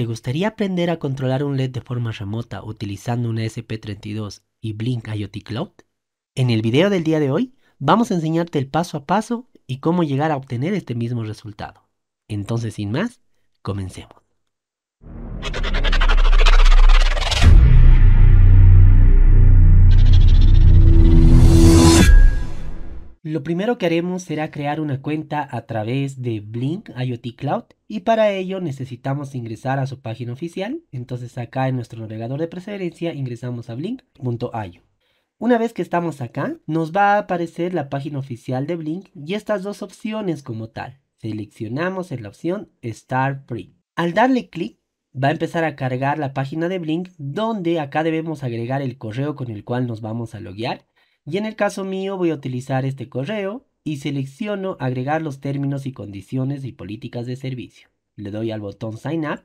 ¿Te gustaría aprender a controlar un LED de forma remota utilizando una SP32 y Blink IoT Cloud? En el video del día de hoy vamos a enseñarte el paso a paso y cómo llegar a obtener este mismo resultado. Entonces, sin más, comencemos. Lo primero que haremos será crear una cuenta a través de Blink IoT Cloud y para ello necesitamos ingresar a su página oficial. Entonces acá en nuestro navegador de preferencia ingresamos a blink.io. Una vez que estamos acá, nos va a aparecer la página oficial de Blink y estas dos opciones como tal. Seleccionamos en la opción Start Free. Al darle clic, va a empezar a cargar la página de Blink donde acá debemos agregar el correo con el cual nos vamos a loguear y en el caso mío voy a utilizar este correo y selecciono agregar los términos y condiciones y políticas de servicio. Le doy al botón Sign Up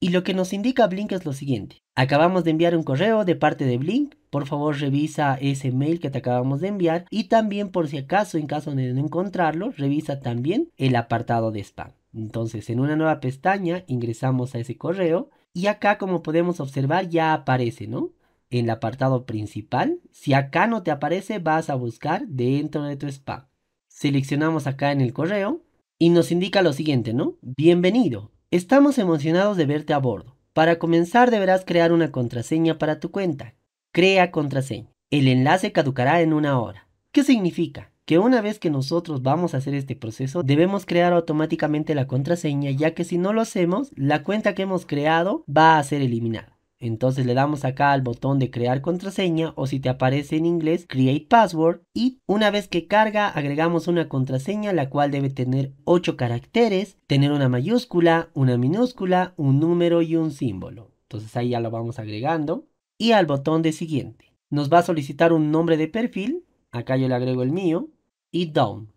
y lo que nos indica Blink es lo siguiente. Acabamos de enviar un correo de parte de Blink. Por favor revisa ese mail que te acabamos de enviar. Y también por si acaso, en caso de no encontrarlo, revisa también el apartado de spam. Entonces en una nueva pestaña ingresamos a ese correo. Y acá como podemos observar ya aparece, ¿no? en el apartado principal. Si acá no te aparece, vas a buscar dentro de tu spam. Seleccionamos acá en el correo y nos indica lo siguiente, ¿no? Bienvenido. Estamos emocionados de verte a bordo. Para comenzar deberás crear una contraseña para tu cuenta. Crea contraseña. El enlace caducará en una hora. ¿Qué significa? Que una vez que nosotros vamos a hacer este proceso, debemos crear automáticamente la contraseña, ya que si no lo hacemos, la cuenta que hemos creado va a ser eliminada. Entonces le damos acá al botón de crear contraseña o si te aparece en inglés create password y una vez que carga agregamos una contraseña la cual debe tener 8 caracteres, tener una mayúscula, una minúscula, un número y un símbolo. Entonces ahí ya lo vamos agregando y al botón de siguiente. Nos va a solicitar un nombre de perfil, acá yo le agrego el mío y down.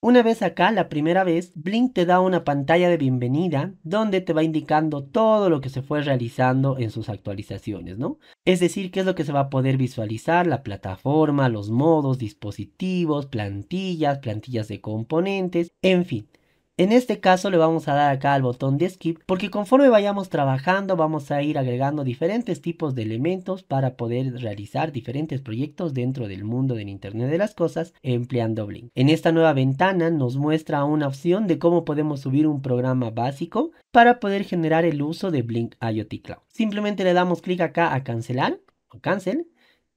Una vez acá, la primera vez, Blink te da una pantalla de bienvenida donde te va indicando todo lo que se fue realizando en sus actualizaciones, ¿no? Es decir, qué es lo que se va a poder visualizar, la plataforma, los modos, dispositivos, plantillas, plantillas de componentes, en fin. En este caso le vamos a dar acá al botón de skip porque conforme vayamos trabajando vamos a ir agregando diferentes tipos de elementos para poder realizar diferentes proyectos dentro del mundo del Internet de las Cosas empleando Blink. En esta nueva ventana nos muestra una opción de cómo podemos subir un programa básico para poder generar el uso de Blink IoT Cloud. Simplemente le damos clic acá a cancelar o cancel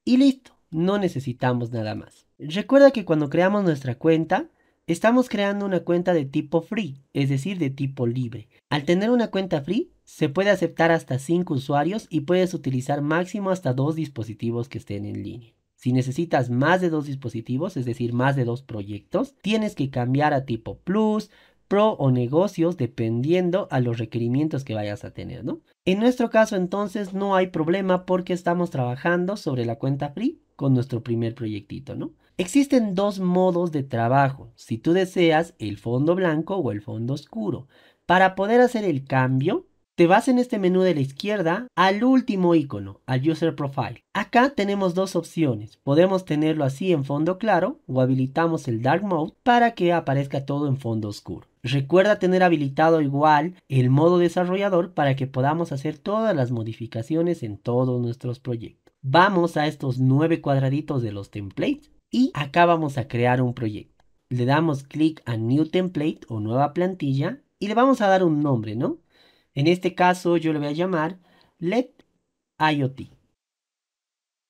y listo, no necesitamos nada más. Recuerda que cuando creamos nuestra cuenta Estamos creando una cuenta de tipo free, es decir, de tipo libre. Al tener una cuenta free, se puede aceptar hasta 5 usuarios y puedes utilizar máximo hasta 2 dispositivos que estén en línea. Si necesitas más de 2 dispositivos, es decir, más de 2 proyectos, tienes que cambiar a tipo plus, pro o negocios dependiendo a los requerimientos que vayas a tener, ¿no? En nuestro caso entonces no hay problema porque estamos trabajando sobre la cuenta free con nuestro primer proyectito, ¿no? Existen dos modos de trabajo, si tú deseas el fondo blanco o el fondo oscuro. Para poder hacer el cambio, te vas en este menú de la izquierda al último icono, al User Profile. Acá tenemos dos opciones. Podemos tenerlo así en fondo claro o habilitamos el Dark Mode para que aparezca todo en fondo oscuro. Recuerda tener habilitado igual el modo desarrollador para que podamos hacer todas las modificaciones en todos nuestros proyectos. Vamos a estos nueve cuadraditos de los templates y acá vamos a crear un proyecto. Le damos clic a New Template o Nueva Plantilla y le vamos a dar un nombre, ¿no? En este caso yo le voy a llamar LED IoT.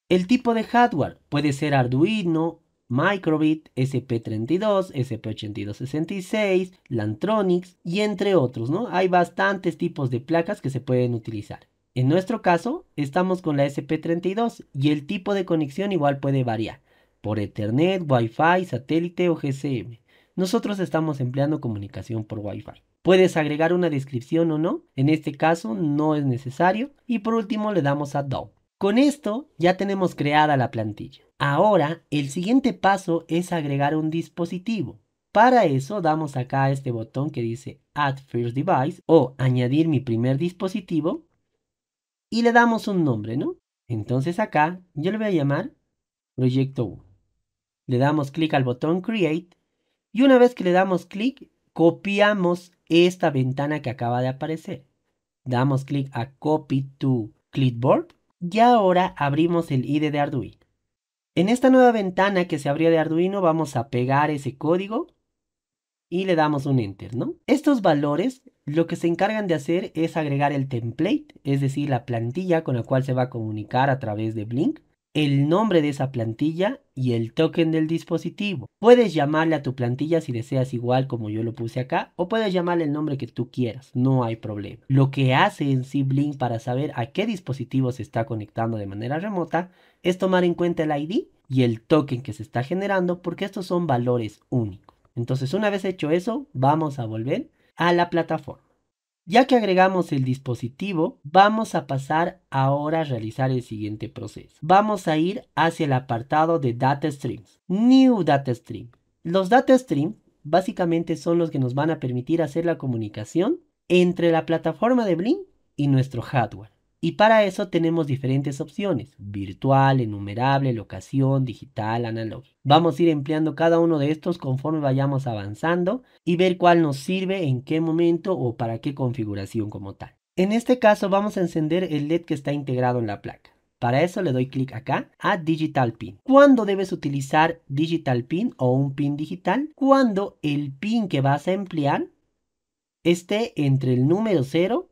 El tipo de hardware puede ser Arduino, Microbit, SP32, SP8266, Lantronics y entre otros, ¿no? Hay bastantes tipos de placas que se pueden utilizar. En nuestro caso, estamos con la SP32 y el tipo de conexión igual puede variar por Ethernet, Wi-Fi, satélite o GCM. Nosotros estamos empleando comunicación por Wi-Fi. Puedes agregar una descripción o no, en este caso no es necesario. Y por último le damos a Dow. Con esto ya tenemos creada la plantilla. Ahora el siguiente paso es agregar un dispositivo. Para eso damos acá este botón que dice Add First Device o Añadir mi primer dispositivo y le damos un nombre, ¿no? Entonces acá yo le voy a llamar Proyecto 1 le damos clic al botón Create y una vez que le damos clic, copiamos esta ventana que acaba de aparecer. Damos clic a Copy to Clipboard y ahora abrimos el IDE de Arduino. En esta nueva ventana que se abrió de Arduino vamos a pegar ese código y le damos un Enter, ¿no? Estos valores lo que se encargan de hacer es agregar el template, es decir, la plantilla con la cual se va a comunicar a través de Blink el nombre de esa plantilla y el token del dispositivo. Puedes llamarle a tu plantilla si deseas igual como yo lo puse acá o puedes llamarle el nombre que tú quieras, no hay problema. Lo que hace en Sibling para saber a qué dispositivo se está conectando de manera remota es tomar en cuenta el ID y el token que se está generando porque estos son valores únicos. Entonces una vez hecho eso, vamos a volver a la plataforma. Ya que agregamos el dispositivo, vamos a pasar ahora a realizar el siguiente proceso. Vamos a ir hacia el apartado de Data Streams. New Data Stream. Los Data Stream básicamente son los que nos van a permitir hacer la comunicación entre la plataforma de Blink y nuestro hardware. Y para eso tenemos diferentes opciones, virtual, enumerable, locación, digital, analógico. Vamos a ir empleando cada uno de estos conforme vayamos avanzando y ver cuál nos sirve, en qué momento o para qué configuración como tal. En este caso vamos a encender el LED que está integrado en la placa. Para eso le doy clic acá a Digital Pin. ¿Cuándo debes utilizar Digital Pin o un pin digital? Cuando el pin que vas a emplear esté entre el número 0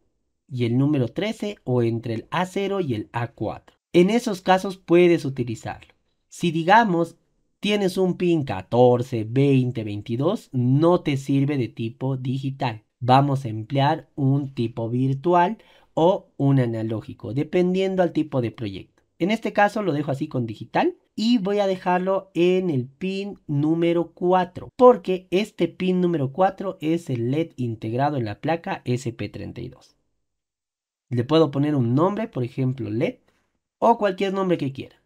y el número 13 o entre el A0 y el A4. En esos casos puedes utilizarlo. Si digamos tienes un pin 14, 20, 22, no te sirve de tipo digital. Vamos a emplear un tipo virtual o un analógico, dependiendo al tipo de proyecto. En este caso lo dejo así con digital y voy a dejarlo en el pin número 4, porque este pin número 4 es el LED integrado en la placa SP32. Le puedo poner un nombre, por ejemplo, LED, o cualquier nombre que quiera.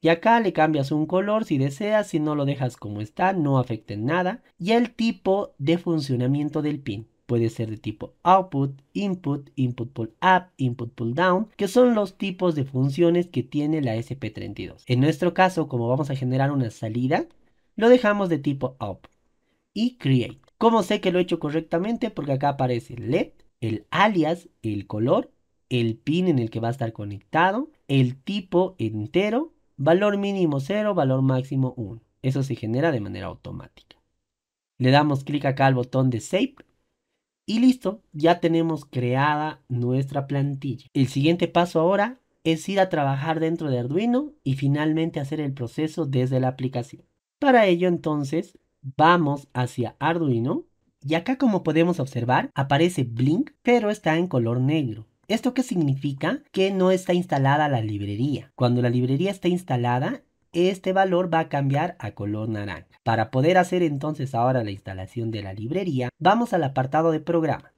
Y acá le cambias un color si deseas, si no lo dejas como está, no afecta en nada. Y el tipo de funcionamiento del pin. Puede ser de tipo output, input, input pull up, input pull down, que son los tipos de funciones que tiene la SP32. En nuestro caso, como vamos a generar una salida, lo dejamos de tipo output y create. ¿Cómo sé que lo he hecho correctamente? Porque acá aparece LED, el alias, el color el pin en el que va a estar conectado, el tipo entero, valor mínimo 0, valor máximo 1. Eso se genera de manera automática. Le damos clic acá al botón de Save y listo, ya tenemos creada nuestra plantilla. El siguiente paso ahora es ir a trabajar dentro de Arduino y finalmente hacer el proceso desde la aplicación. Para ello entonces vamos hacia Arduino y acá como podemos observar aparece Blink pero está en color negro. ¿Esto qué significa? Que no está instalada la librería. Cuando la librería está instalada, este valor va a cambiar a color naranja. Para poder hacer entonces ahora la instalación de la librería, vamos al apartado de programa,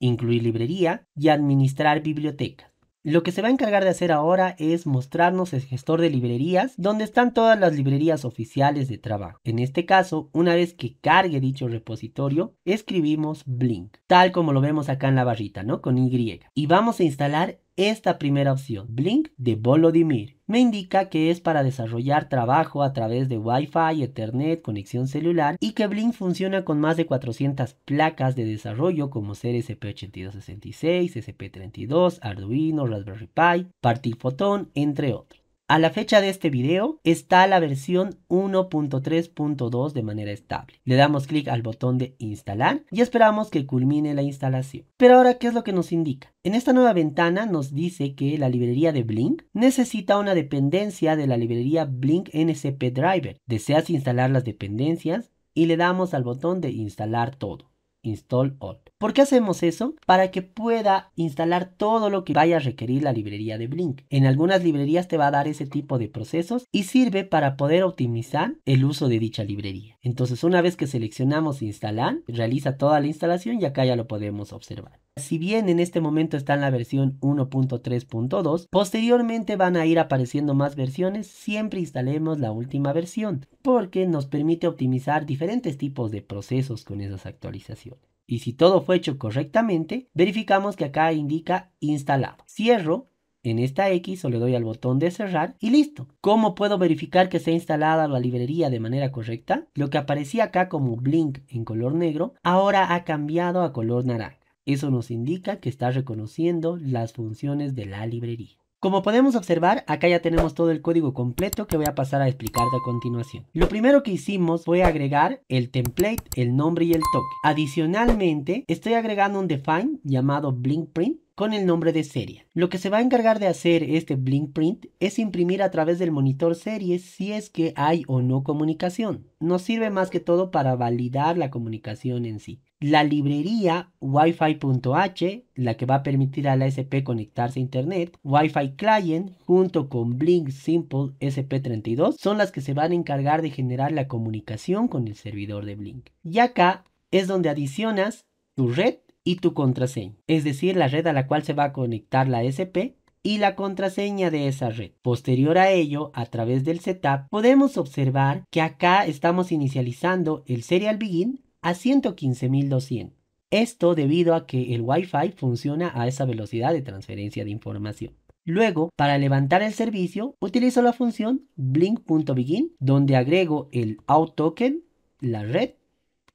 incluir librería y administrar biblioteca. Lo que se va a encargar de hacer ahora es mostrarnos el gestor de librerías donde están todas las librerías oficiales de trabajo. En este caso, una vez que cargue dicho repositorio, escribimos Blink, tal como lo vemos acá en la barrita, ¿no? Con Y. Y vamos a instalar esta primera opción, Blink de Volodymyr, me indica que es para desarrollar trabajo a través de Wi-Fi, Ethernet, conexión celular y que Blink funciona con más de 400 placas de desarrollo como ser SP8266, SP32, Arduino, Raspberry Pi, Photon, entre otros. A la fecha de este video está la versión 1.3.2 de manera estable. Le damos clic al botón de instalar y esperamos que culmine la instalación. Pero ahora, ¿qué es lo que nos indica? En esta nueva ventana nos dice que la librería de Blink necesita una dependencia de la librería Blink NCP Driver. Deseas instalar las dependencias y le damos al botón de instalar todo. Install all. ¿Por qué hacemos eso? Para que pueda instalar todo lo que vaya a requerir la librería de Blink. En algunas librerías te va a dar ese tipo de procesos y sirve para poder optimizar el uso de dicha librería. Entonces, una vez que seleccionamos instalar, realiza toda la instalación y acá ya lo podemos observar. Si bien en este momento está en la versión 1.3.2, posteriormente van a ir apareciendo más versiones, siempre instalemos la última versión, porque nos permite optimizar diferentes tipos de procesos con esas actualizaciones y si todo fue hecho correctamente, verificamos que acá indica instalado. Cierro en esta X o le doy al botón de cerrar y listo. ¿Cómo puedo verificar que se ha instalado la librería de manera correcta? Lo que aparecía acá como blink en color negro, ahora ha cambiado a color naranja. Eso nos indica que está reconociendo las funciones de la librería. Como podemos observar, acá ya tenemos todo el código completo que voy a pasar a explicar a continuación. Lo primero que hicimos fue agregar el template, el nombre y el toque. Adicionalmente, estoy agregando un define llamado BlinkPrint con el nombre de serie. Lo que se va a encargar de hacer este BlinkPrint es imprimir a través del monitor serie si es que hay o no comunicación. Nos sirve más que todo para validar la comunicación en sí la librería Wi-Fi.h, la que va a permitir a la SP conectarse a Internet, Wi-Fi Client junto con Blink Simple SP32 son las que se van a encargar de generar la comunicación con el servidor de Blink. Y acá es donde adicionas tu red y tu contraseña, es decir, la red a la cual se va a conectar la SP y la contraseña de esa red. Posterior a ello, a través del setup, podemos observar que acá estamos inicializando el serial begin a 115.200. Esto debido a que el Wi-Fi funciona a esa velocidad de transferencia de información. Luego, para levantar el servicio, utilizo la función blink.begin, donde agrego el out token, la red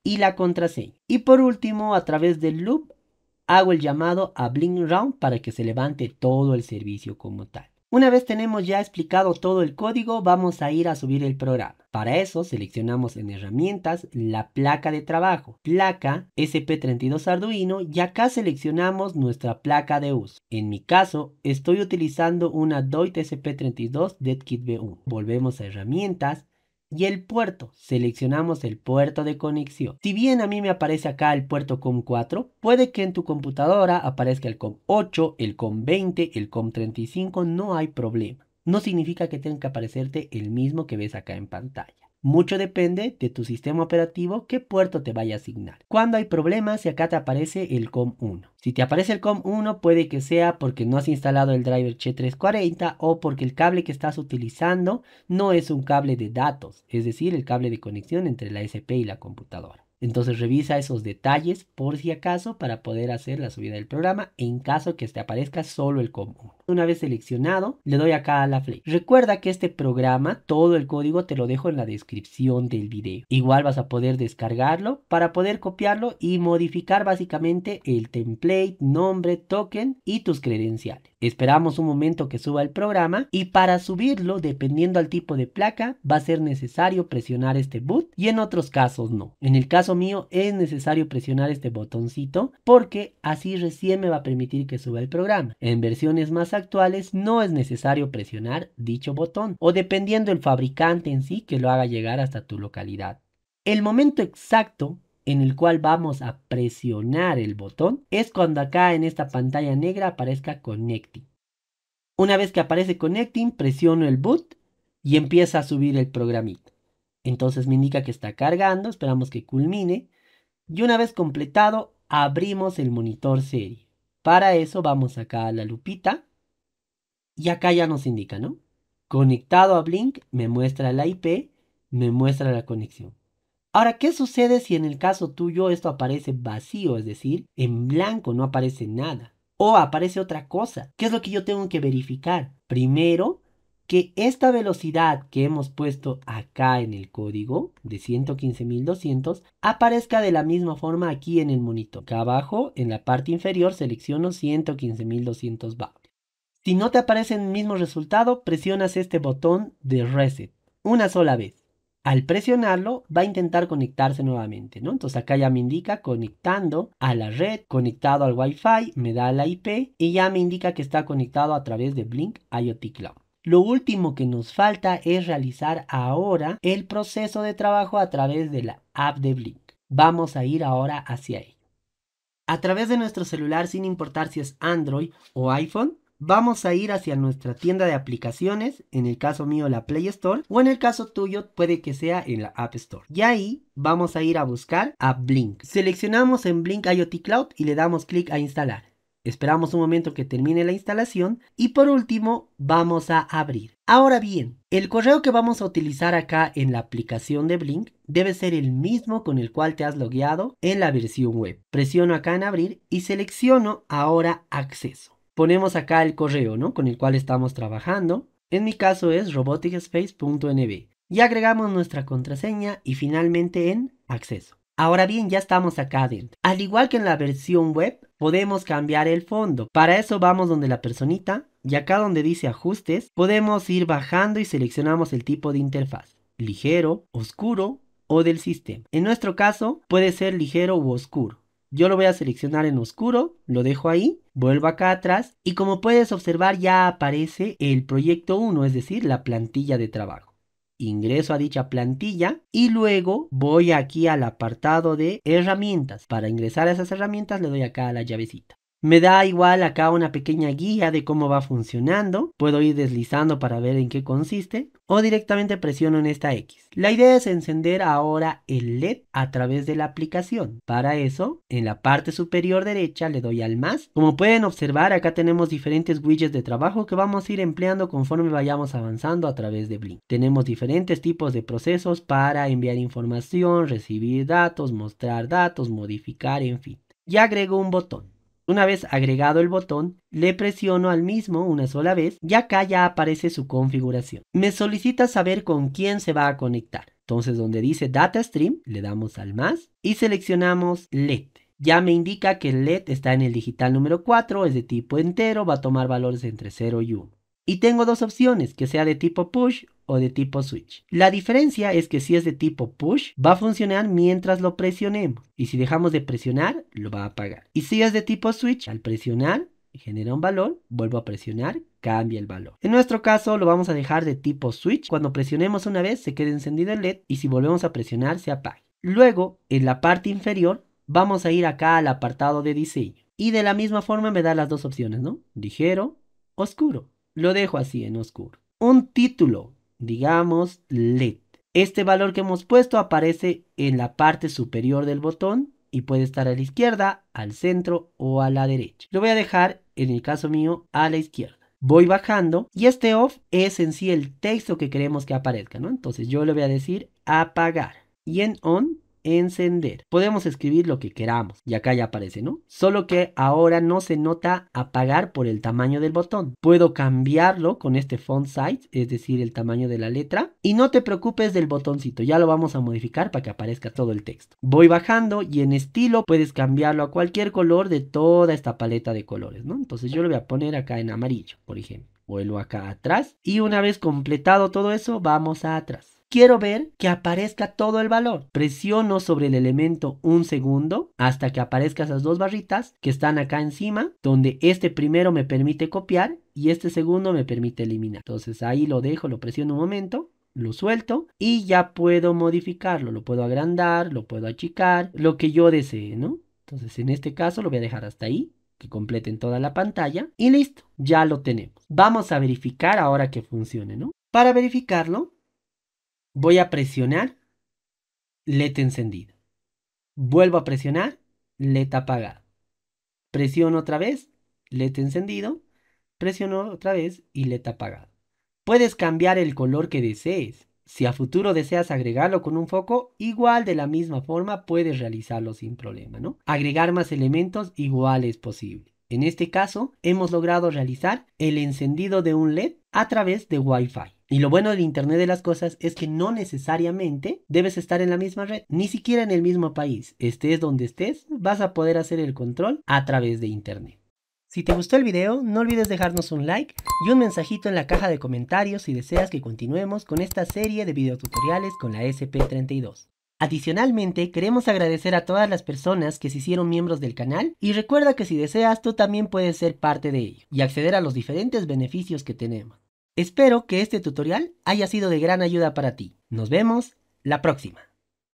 y la contraseña. Y por último, a través del loop, hago el llamado a blink round para que se levante todo el servicio como tal. Una vez tenemos ya explicado todo el código, vamos a ir a subir el programa. Para eso seleccionamos en herramientas la placa de trabajo, placa SP32 Arduino y acá seleccionamos nuestra placa de uso. En mi caso estoy utilizando una DOIT SP32 DeadKit V1. Volvemos a herramientas, y el puerto. Seleccionamos el puerto de conexión. Si bien a mí me aparece acá el puerto COM4, puede que en tu computadora aparezca el COM8, el COM20, el COM35, no hay problema. No significa que tenga que aparecerte el mismo que ves acá en pantalla. Mucho depende de tu sistema operativo qué puerto te vaya a asignar. Cuando hay problemas si acá te aparece el COM1. Si te aparece el COM1 puede que sea porque no has instalado el driver ch 340 o porque el cable que estás utilizando no es un cable de datos, es decir, el cable de conexión entre la SP y la computadora. Entonces revisa esos detalles por si acaso para poder hacer la subida del programa en caso que te aparezca solo el COM1. Una vez seleccionado, le doy acá a la flecha. Recuerda que este programa, todo el código te lo dejo en la descripción del video. Igual vas a poder descargarlo para poder copiarlo y modificar básicamente el template, nombre, token y tus credenciales. Esperamos un momento que suba el programa y para subirlo, dependiendo al tipo de placa, va a ser necesario presionar este boot y en otros casos no. En el caso mío es necesario presionar este botoncito porque así recién me va a permitir que suba el programa. En versiones más actuales no es necesario presionar dicho botón o dependiendo el fabricante en sí que lo haga llegar hasta tu localidad. El momento exacto en el cual vamos a presionar el botón es cuando acá en esta pantalla negra aparezca Connecting. Una vez que aparece Connecting, presiono el boot y empieza a subir el programita. Entonces me indica que está cargando, esperamos que culmine. Y una vez completado, abrimos el monitor serie. Para eso vamos acá a la lupita y acá ya nos indica, ¿no? Conectado a Blink me muestra la IP, me muestra la conexión. Ahora, ¿qué sucede si en el caso tuyo esto aparece vacío, es decir, en blanco no aparece nada? O aparece otra cosa. ¿Qué es lo que yo tengo que verificar? Primero, que esta velocidad que hemos puesto acá en el código de 115.200 aparezca de la misma forma aquí en el monitor. Acá abajo, en la parte inferior, selecciono 115.200 bar. Si no te aparece el mismo resultado, presionas este botón de reset una sola vez. Al presionarlo, va a intentar conectarse nuevamente, ¿no? Entonces acá ya me indica conectando a la red, conectado al Wi-Fi, me da la IP y ya me indica que está conectado a través de Blink IoT Cloud. Lo último que nos falta es realizar ahora el proceso de trabajo a través de la app de Blink. Vamos a ir ahora hacia ello. A través de nuestro celular, sin importar si es Android o iPhone, vamos a ir hacia nuestra tienda de aplicaciones, en el caso mío la Play Store, o en el caso tuyo puede que sea en la App Store. Y ahí vamos a ir a buscar a Blink. Seleccionamos en Blink IoT Cloud y le damos clic a instalar. Esperamos un momento que termine la instalación y por último vamos a abrir. Ahora bien, el correo que vamos a utilizar acá en la aplicación de Blink debe ser el mismo con el cual te has logueado en la versión web. Presiono acá en abrir y selecciono ahora acceso ponemos acá el correo ¿no? con el cual estamos trabajando. En mi caso es roboticspace.nb. Y agregamos nuestra contraseña y finalmente en acceso. Ahora bien, ya estamos acá dentro, Al igual que en la versión web, podemos cambiar el fondo. Para eso vamos donde la personita y acá donde dice ajustes, podemos ir bajando y seleccionamos el tipo de interfaz. Ligero, oscuro o del sistema. En nuestro caso, puede ser ligero u oscuro. Yo lo voy a seleccionar en oscuro, lo dejo ahí, vuelvo acá atrás y como puedes observar ya aparece el proyecto 1, es decir, la plantilla de trabajo. Ingreso a dicha plantilla y luego voy aquí al apartado de herramientas. Para ingresar a esas herramientas le doy acá a la llavecita. Me da igual acá una pequeña guía de cómo va funcionando, puedo ir deslizando para ver en qué consiste o directamente presiono en esta X. La idea es encender ahora el LED a través de la aplicación. Para eso, en la parte superior derecha le doy al más. Como pueden observar, acá tenemos diferentes widgets de trabajo que vamos a ir empleando conforme vayamos avanzando a través de Blink. Tenemos diferentes tipos de procesos para enviar información, recibir datos, mostrar datos, modificar, en fin. Y agrego un botón. Una vez agregado el botón, le presiono al mismo una sola vez y acá ya aparece su configuración. Me solicita saber con quién se va a conectar. Entonces donde dice Data Stream, le damos al más y seleccionamos LED. Ya me indica que el LED está en el digital número 4, es de tipo entero, va a tomar valores entre 0 y 1. Y tengo dos opciones, que sea de tipo push o de tipo switch. La diferencia es que si es de tipo push, va a funcionar mientras lo presionemos y si dejamos de presionar, lo va a apagar. Y si es de tipo switch, al presionar, genera un valor, vuelvo a presionar, cambia el valor. En nuestro caso lo vamos a dejar de tipo switch, cuando presionemos una vez se queda encendido el LED y si volvemos a presionar se apaga. Luego, en la parte inferior, vamos a ir acá al apartado de diseño. Y de la misma forma me da las dos opciones, ¿no? Ligero, oscuro. Lo dejo así en oscuro. Un título digamos LED. Este valor que hemos puesto aparece en la parte superior del botón y puede estar a la izquierda, al centro o a la derecha. Lo voy a dejar, en el caso mío, a la izquierda. Voy bajando y este off es en sí el texto que queremos que aparezca, ¿no? Entonces yo le voy a decir apagar. Y en on encender. Podemos escribir lo que queramos y acá ya aparece, ¿no? Solo que ahora no se nota apagar por el tamaño del botón. Puedo cambiarlo con este font size, es decir, el tamaño de la letra. Y no te preocupes del botoncito, ya lo vamos a modificar para que aparezca todo el texto. Voy bajando y en estilo puedes cambiarlo a cualquier color de toda esta paleta de colores, ¿no? Entonces yo lo voy a poner acá en amarillo, por ejemplo. Vuelvo acá atrás y una vez completado todo eso, vamos a atrás quiero ver que aparezca todo el valor. Presiono sobre el elemento un segundo hasta que aparezcan esas dos barritas que están acá encima, donde este primero me permite copiar y este segundo me permite eliminar. Entonces ahí lo dejo, lo presiono un momento lo suelto y ya puedo modificarlo, lo puedo agrandar, lo puedo achicar, lo que yo desee, ¿no? Entonces en este caso lo voy a dejar hasta ahí, que completen toda la pantalla y listo, ya lo tenemos. Vamos a verificar ahora que funcione, ¿no? Para verificarlo, Voy a presionar LED encendido. Vuelvo a presionar LED apagado. Presiono otra vez LED encendido. Presiono otra vez y LED apagado. Puedes cambiar el color que desees. Si a futuro deseas agregarlo con un foco, igual de la misma forma puedes realizarlo sin problema, Agregar más elementos igual es posible. En este caso, hemos logrado realizar el encendido de un LED a través de Wi-Fi. Y lo bueno del Internet de las Cosas es que no necesariamente debes estar en la misma red, ni siquiera en el mismo país. Estés donde estés, vas a poder hacer el control a través de Internet. Si te gustó el video, no olvides dejarnos un like y un mensajito en la caja de comentarios si deseas que continuemos con esta serie de videotutoriales con la SP32. Adicionalmente, queremos agradecer a todas las personas que se hicieron miembros del canal y recuerda que si deseas tú también puedes ser parte de ello y acceder a los diferentes beneficios que tenemos. Espero que este tutorial haya sido de gran ayuda para ti. Nos vemos la próxima.